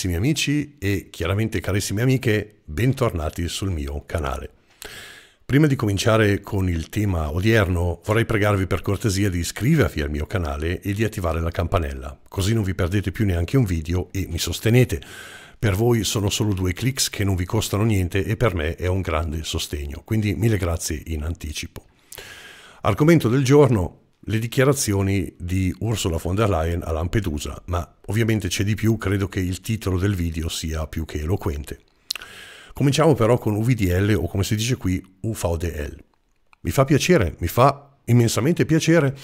carissimi amici e chiaramente carissime amiche, bentornati sul mio canale. Prima di cominciare con il tema odierno, vorrei pregarvi per cortesia di iscrivervi al mio canale e di attivare la campanella, così non vi perdete più neanche un video e mi sostenete. Per voi sono solo due clicks che non vi costano niente e per me è un grande sostegno, quindi mille grazie in anticipo. Argomento del giorno, le dichiarazioni di Ursula von der Leyen a Lampedusa, ma ovviamente c'è di più, credo che il titolo del video sia più che eloquente. Cominciamo però con UVDL o come si dice qui UVDL. Mi fa piacere, mi fa immensamente piacere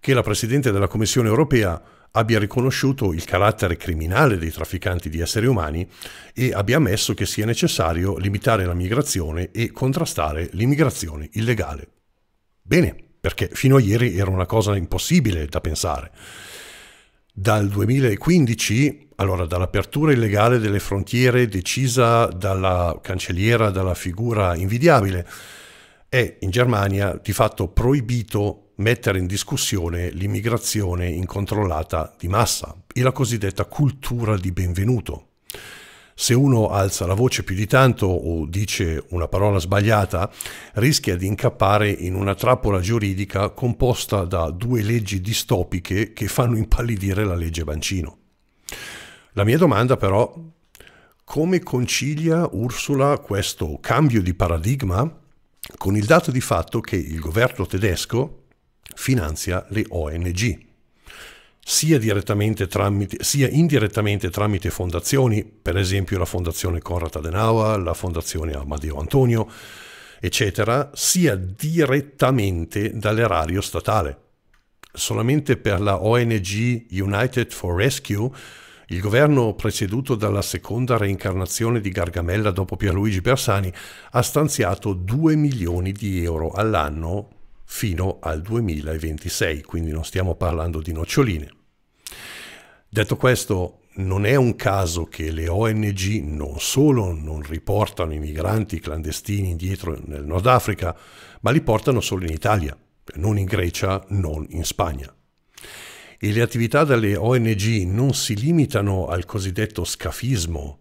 che la Presidente della Commissione europea abbia riconosciuto il carattere criminale dei trafficanti di esseri umani e abbia ammesso che sia necessario limitare la migrazione e contrastare l'immigrazione illegale. Bene, perché fino a ieri era una cosa impossibile da pensare. Dal 2015, allora dall'apertura illegale delle frontiere decisa dalla cancelliera, dalla figura invidiabile, è in Germania di fatto proibito mettere in discussione l'immigrazione incontrollata di massa e la cosiddetta cultura di benvenuto se uno alza la voce più di tanto o dice una parola sbagliata, rischia di incappare in una trappola giuridica composta da due leggi distopiche che fanno impallidire la legge Bancino. La mia domanda però, come concilia Ursula questo cambio di paradigma con il dato di fatto che il governo tedesco finanzia le ONG? sia, tramite, sia, indirettamente tramite fondazioni, per esempio la Fondazione Conrad Adenauer, la Fondazione Amadeo Antonio, eccetera, sia direttamente dall'erario statale. Solamente per la ONG United for Rescue, il governo preceduto dalla seconda reincarnazione di Gargamella dopo Pierluigi Bersani ha stanziato 2 milioni di euro all'anno fino al 2026, quindi non stiamo parlando di noccioline. Detto questo, non è un caso che le ONG non solo non riportano i migranti clandestini indietro nel Nord Africa, ma li portano solo in Italia, non in Grecia, non in Spagna. E le attività delle ONG non si limitano al cosiddetto scafismo.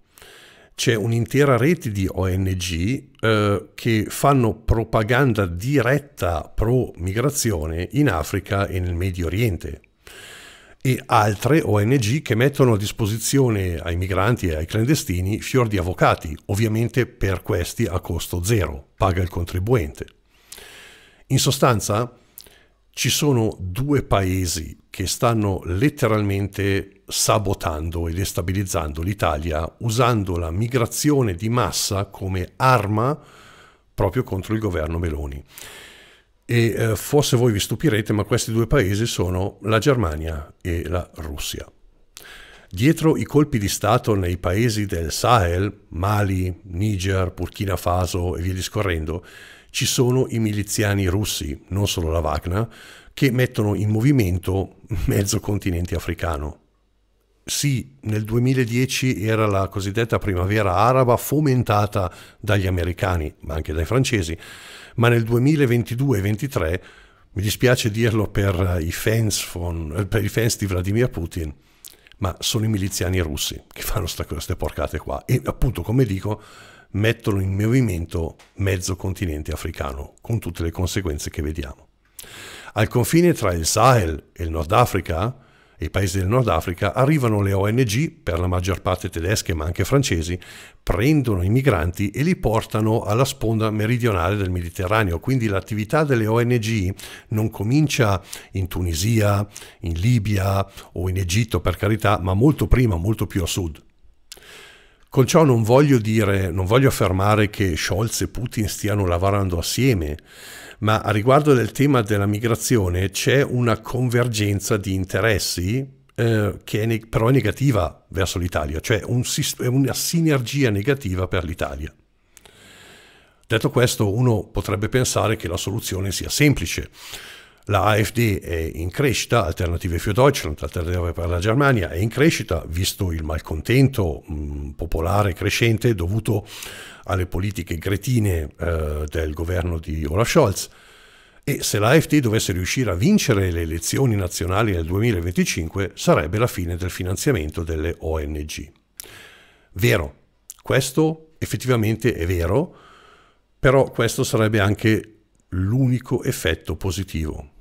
C'è un'intera rete di ONG eh, che fanno propaganda diretta pro migrazione in Africa e nel Medio Oriente, e altre ONG che mettono a disposizione ai migranti e ai clandestini fior di avvocati, ovviamente per questi a costo zero, paga il contribuente. In sostanza ci sono due paesi che stanno letteralmente sabotando e destabilizzando l'Italia usando la migrazione di massa come arma proprio contro il governo Meloni e eh, forse voi vi stupirete, ma questi due paesi sono la Germania e la Russia. Dietro i colpi di Stato nei paesi del Sahel, Mali, Niger, Burkina Faso e via discorrendo, ci sono i miliziani russi, non solo la Wagner, che mettono in movimento mezzo continente africano. Sì, nel 2010 era la cosiddetta primavera araba fomentata dagli americani, ma anche dai francesi, ma nel 2022 e 2023, mi dispiace dirlo per i, fans von, per i fans di Vladimir Putin, ma sono i miliziani russi che fanno queste porcate qua e appunto, come dico, mettono in movimento mezzo continente africano, con tutte le conseguenze che vediamo. Al confine tra il Sahel e il Nord Africa, e paesi del Nord Africa arrivano le ONG, per la maggior parte tedesche ma anche francesi, prendono i migranti e li portano alla sponda meridionale del Mediterraneo. Quindi l'attività delle ONG non comincia in Tunisia, in Libia o in Egitto per carità, ma molto prima, molto più a sud. Con ciò non voglio dire, non voglio affermare che Scholz e Putin stiano lavorando assieme, ma a riguardo del tema della migrazione c'è una convergenza di interessi eh, che è però è negativa verso l'Italia, cioè un, una sinergia negativa per l'Italia. Detto questo, uno potrebbe pensare che la soluzione sia semplice la AfD è in crescita, Alternative für Deutschland, l'alternativa per la Germania, è in crescita, visto il malcontento mh, mm, popolare crescente dovuto alle politiche gretine eh, del governo di Olaf Scholz. E se la AfD dovesse riuscire a vincere le elezioni nazionali nel 2025, sarebbe la fine del finanziamento delle ONG. Vero, questo effettivamente è vero, però questo sarebbe anche l'unico effetto positivo.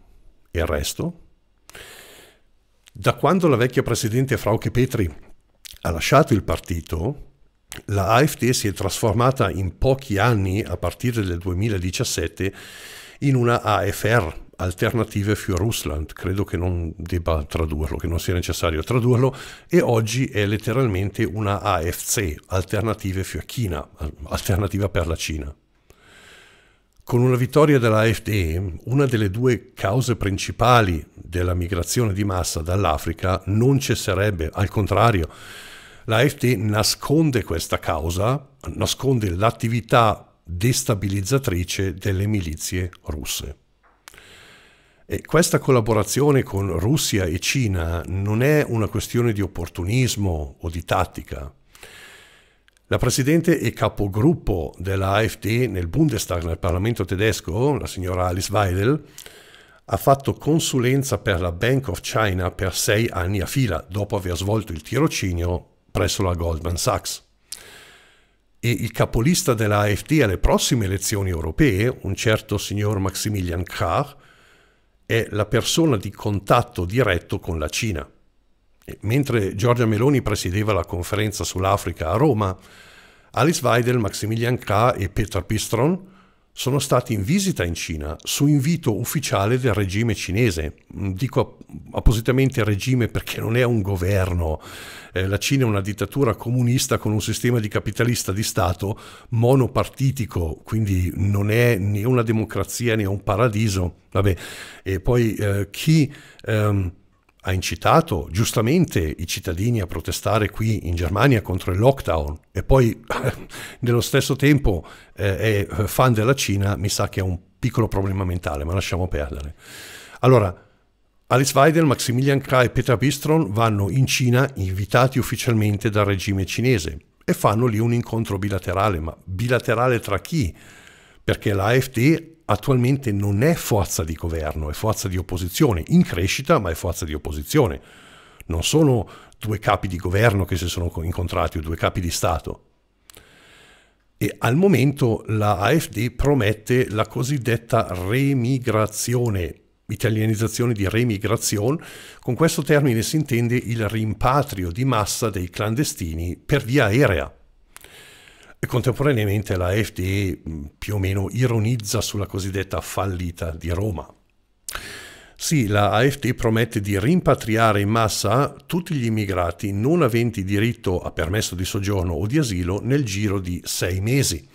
E il resto? Da quando la vecchia presidente Frauke Petri ha lasciato il partito, la AfD si è trasformata in pochi anni, a partire dal 2017, in una AFR, Alternative für Russland, credo che non debba tradurlo, che non sia necessario tradurlo, e oggi è letteralmente una AFC, Alternative für China, alternativa per la Cina. Con una vittoria della dell'AfD, una delle due cause principali della migrazione di massa dall'Africa non cesserebbe, al contrario, La l'AfD nasconde questa causa, nasconde l'attività destabilizzatrice delle milizie russe. E questa collaborazione con Russia e Cina non è una questione di opportunismo o di tattica, la presidente e capogruppo dell'AfD nel Bundestag, nel Parlamento tedesco, la signora Alice Weidel, ha fatto consulenza per la Bank of China per sei anni a fila, dopo aver svolto il tirocinio presso la Goldman Sachs. E il capolista dell'AfD alle prossime elezioni europee, un certo signor Maximilian Krach, è la persona di contatto diretto con la Cina. Mentre Giorgia Meloni presiedeva la conferenza sull'Africa a Roma, Alice Weidel, Maximilian K. e Peter Pistron sono stati in visita in Cina su invito ufficiale del regime cinese. Mm, dico appositamente regime perché non è un governo. Eh, la Cina è una dittatura comunista con un sistema di capitalista di Stato monopartitico, quindi non è né una democrazia né un paradiso. Vabbè. E poi eh, chi... Ehm, ha incitato giustamente i cittadini a protestare qui in Germania contro il lockdown e poi nello stesso tempo eh, è fan della Cina, mi sa che ha un piccolo problema mentale, ma lasciamo perdere. Allora, Alice Weidel, Maximilian Krah e Petra Bistron vanno in Cina invitati ufficialmente dal regime cinese e fanno lì un incontro bilaterale, ma bilaterale tra chi? Perché l'AFD attualmente non è forza di governo, è forza di opposizione, in crescita ma è forza di opposizione. Non sono due capi di governo che si sono incontrati o due capi di Stato. E al momento la AfD promette la cosiddetta remigrazione, italianizzazione di remigrazione. Con questo termine si intende il rimpatrio di massa dei clandestini per via aerea contemporaneamente la AfD mm, più o meno ironizza sulla cosiddetta fallita di Roma. Sì, la AfD promette di rimpatriare in massa tutti gli immigrati non aventi diritto a permesso di soggiorno o di asilo nel giro di sei mesi.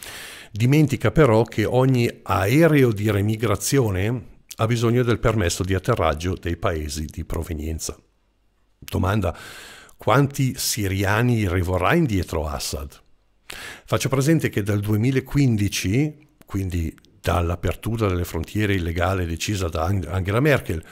Dimentica però che ogni aereo di remigrazione ha bisogno del permesso di atterraggio dei paesi di provenienza. Domanda, quanti siriani rivorrà indietro Assad? Faccio presente che dal 2015, quindi dall'apertura delle frontiere illegali decisa da Angela Merkel,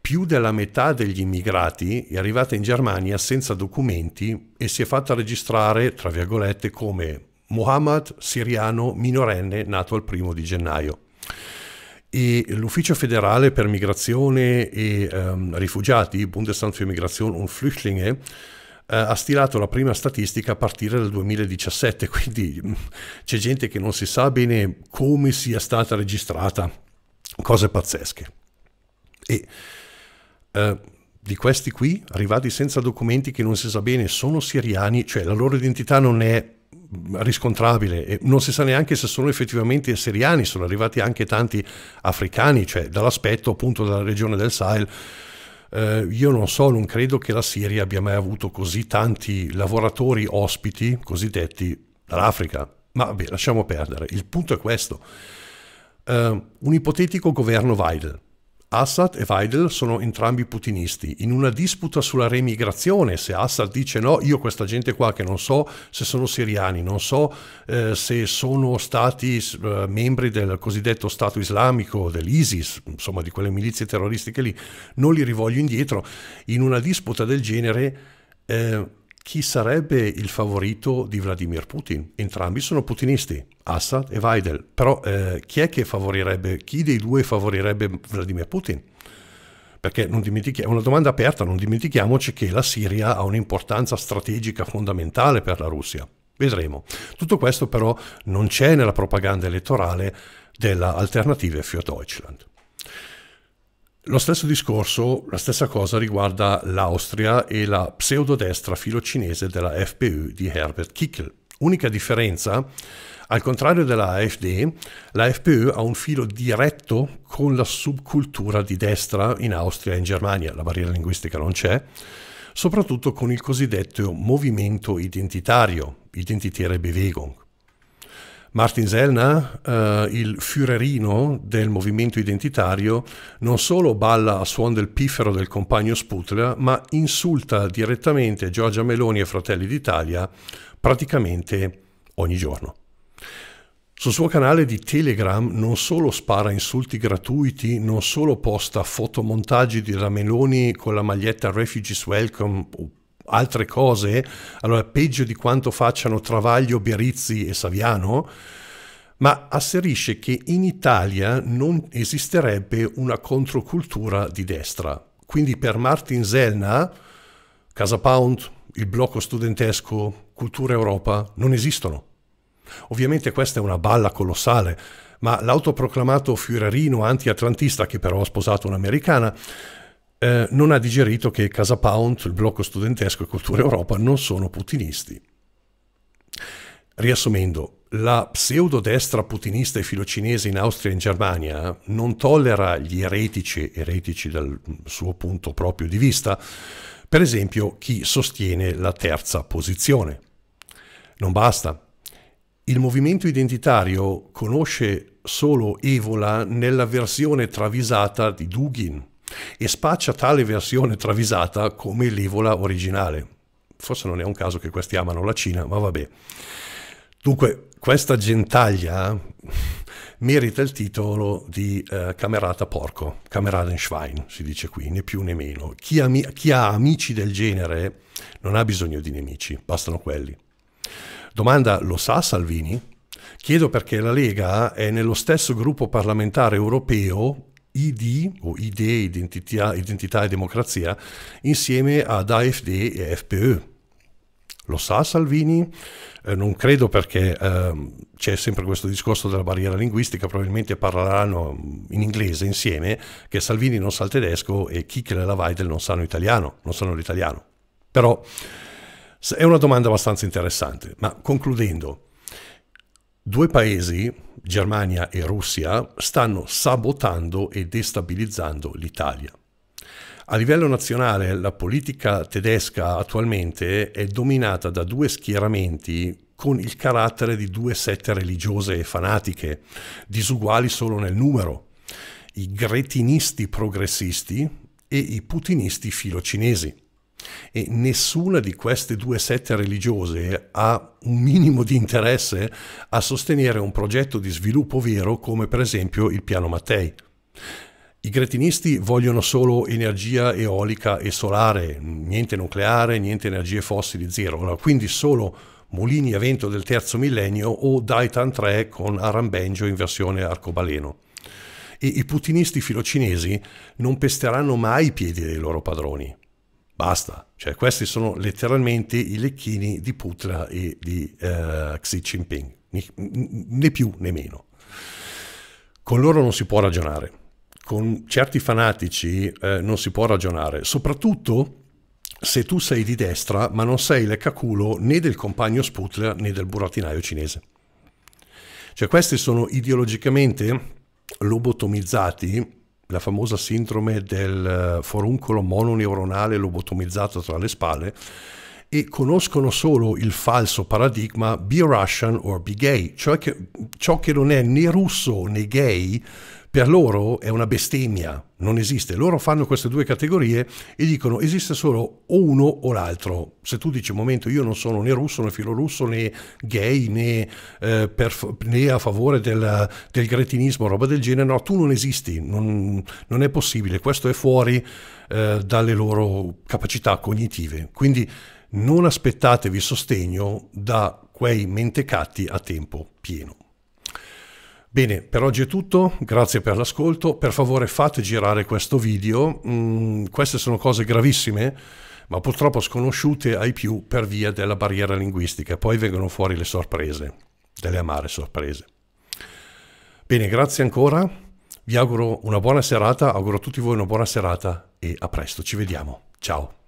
più della metà degli immigrati è arrivata in Germania senza documenti e si è fatta registrare, tra virgolette, come Mohammed siriano minorenne nato il primo di gennaio. E l'Ufficio federale per migrazione e um, rifugiati, Bundesamt für Migration und Flüchtlinge, eh, ha stilato la prima statistica a partire dal 2017, quindi mm, c'è gente che non si sa bene come sia stata registrata, cose pazzesche. E eh, di questi qui, arrivati senza documenti che non si sa bene, sono siriani, cioè la loro identità non è mm, riscontrabile e non si sa neanche se sono effettivamente siriani, sono arrivati anche tanti africani, cioè dall'aspetto appunto della regione del Sahel eh, io non so, non credo che la Siria abbia mai avuto così tanti lavoratori ospiti, cosiddetti, dall'Africa. Ma vabbè, lasciamo perdere. Il punto è questo. Eh, un ipotetico governo Weidel Assad e Weidel sono entrambi putinisti, in una disputa sulla remigrazione, se Assad dice no, io questa gente qua che non so se sono siriani, non so eh, se sono stati eh, membri del cosiddetto Stato islamico, dell'ISIS, insomma di quelle milizie terroristiche lì, non li rivoglio indietro, in una disputa del genere... Eh, chi sarebbe il favorito di Vladimir Putin? Entrambi sono putinisti, Assad e Weidel, però eh, chi è che favorirebbe, chi dei due favorirebbe Vladimir Putin? Perché è una domanda aperta, non dimentichiamoci che la Siria ha un'importanza strategica fondamentale per la Russia. Vedremo. Tutto questo però non c'è nella propaganda elettorale della Alternative für Deutschland. Lo stesso discorso, la stessa cosa riguarda l'Austria e la pseudodestra filocinese della FPÖ di Herbert Kickl. Unica differenza, al contrario della AfD, la FPÖ ha un filo diretto con la subcultura di destra in Austria e in Germania, la barriera linguistica non c'è, soprattutto con il cosiddetto movimento identitario, Identitäre Bewegung, Martin Zellner, eh, il Führerino del movimento identitario, non solo balla a suon del piffero del compagno Sputler, ma insulta direttamente Giorgia Meloni e Fratelli d'Italia praticamente ogni giorno. Sul suo canale di Telegram non solo spara insulti gratuiti, non solo posta fotomontaggi della Meloni con la maglietta Refugees Welcome, altre cose, allora peggio di quanto facciano Travaglio, Berizzi e Saviano, ma asserisce che in Italia non esisterebbe una controcultura di destra. Quindi per Martin Zelna, Casa Pound, il blocco studentesco, Cultura Europa non esistono. Ovviamente questa è una balla colossale, ma l'autoproclamato fiorerino anti-atlantista, che però ha sposato un'americana, eh, non ha digerito che Casa Pound, il blocco studentesco e Cultura Europa non sono putinisti. Riassumendo, la pseudo-destra putinista e filocinese in Austria e in Germania non tollera gli eretici, eretici dal suo punto proprio di vista, per esempio chi sostiene la terza posizione. Non basta. Il movimento identitario conosce solo Evola nella versione travisata di Dugin, e spaccia tale versione travisata come l'Evola originale. Forse non è un caso che questi amano la Cina, ma vabbè. Dunque, questa gentaglia merita il titolo di eh, camerata porco, Kameradenschwein si dice qui, né più né meno. Chi, ami, chi ha amici del genere non ha bisogno di nemici, bastano quelli. Domanda, lo sa Salvini? Chiedo perché la Lega è nello stesso gruppo parlamentare europeo ID o ID Identità, Identità e Democrazia insieme ad AFD e FPE. Lo sa Salvini? Eh, non credo perché eh, c'è sempre questo discorso della barriera linguistica, probabilmente parleranno in inglese insieme, che Salvini non sa il tedesco e Kickler e la Weidel non sanno italiano, non sanno l'italiano. Però è una domanda abbastanza interessante, ma concludendo, Due paesi, Germania e Russia, stanno sabotando e destabilizzando l'Italia. A livello nazionale la politica tedesca attualmente è dominata da due schieramenti con il carattere di due sette religiose e fanatiche, disuguali solo nel numero, i gretinisti progressisti e i putinisti filocinesi e nessuna di queste due sette religiose ha un minimo di interesse a sostenere un progetto di sviluppo vero come per esempio il piano Mattei. I gretinisti vogliono solo energia eolica e solare, niente nucleare, niente energie fossili, zero. Quindi solo mulini a vento del terzo millennio o Daitan 3 con Arambenjo in versione arcobaleno. E i putinisti filocinesi non pesteranno mai i piedi dei loro padroni. Basta, cioè questi sono letteralmente i lecchini di Putin e di eh, Xi Jinping, né più né meno. Con loro non si può ragionare, con certi fanatici eh, non si può ragionare, soprattutto se tu sei di destra ma non sei leccaculo né del compagno Sputler né del burattinaio cinese. Cioè questi sono ideologicamente lobotomizzati la famosa sindrome del eh, foruncolo mononeuronale lobotomizzato tra le spalle e conoscono solo il falso paradigma be Russian or be gay, cioè che, ciò che non è né russo né gay per loro è una bestemmia, non esiste. Loro fanno queste due categorie e dicono esiste solo uno o l'altro. Se tu dici un momento io non sono né russo né filorusso né gay né, eh, per, né a favore del, del, gretinismo, roba del genere, no, tu non esisti, non, non è possibile, questo è fuori eh, dalle loro capacità cognitive. Quindi non aspettatevi sostegno da quei mentecatti a tempo pieno. Bene, per oggi è tutto, grazie per l'ascolto, per favore fate girare questo video, mm, queste sono cose gravissime ma purtroppo sconosciute ai più per via della barriera linguistica, poi vengono fuori le sorprese, delle amare sorprese. Bene, grazie ancora, vi auguro una buona serata, auguro a tutti voi una buona serata e a presto, ci vediamo, ciao!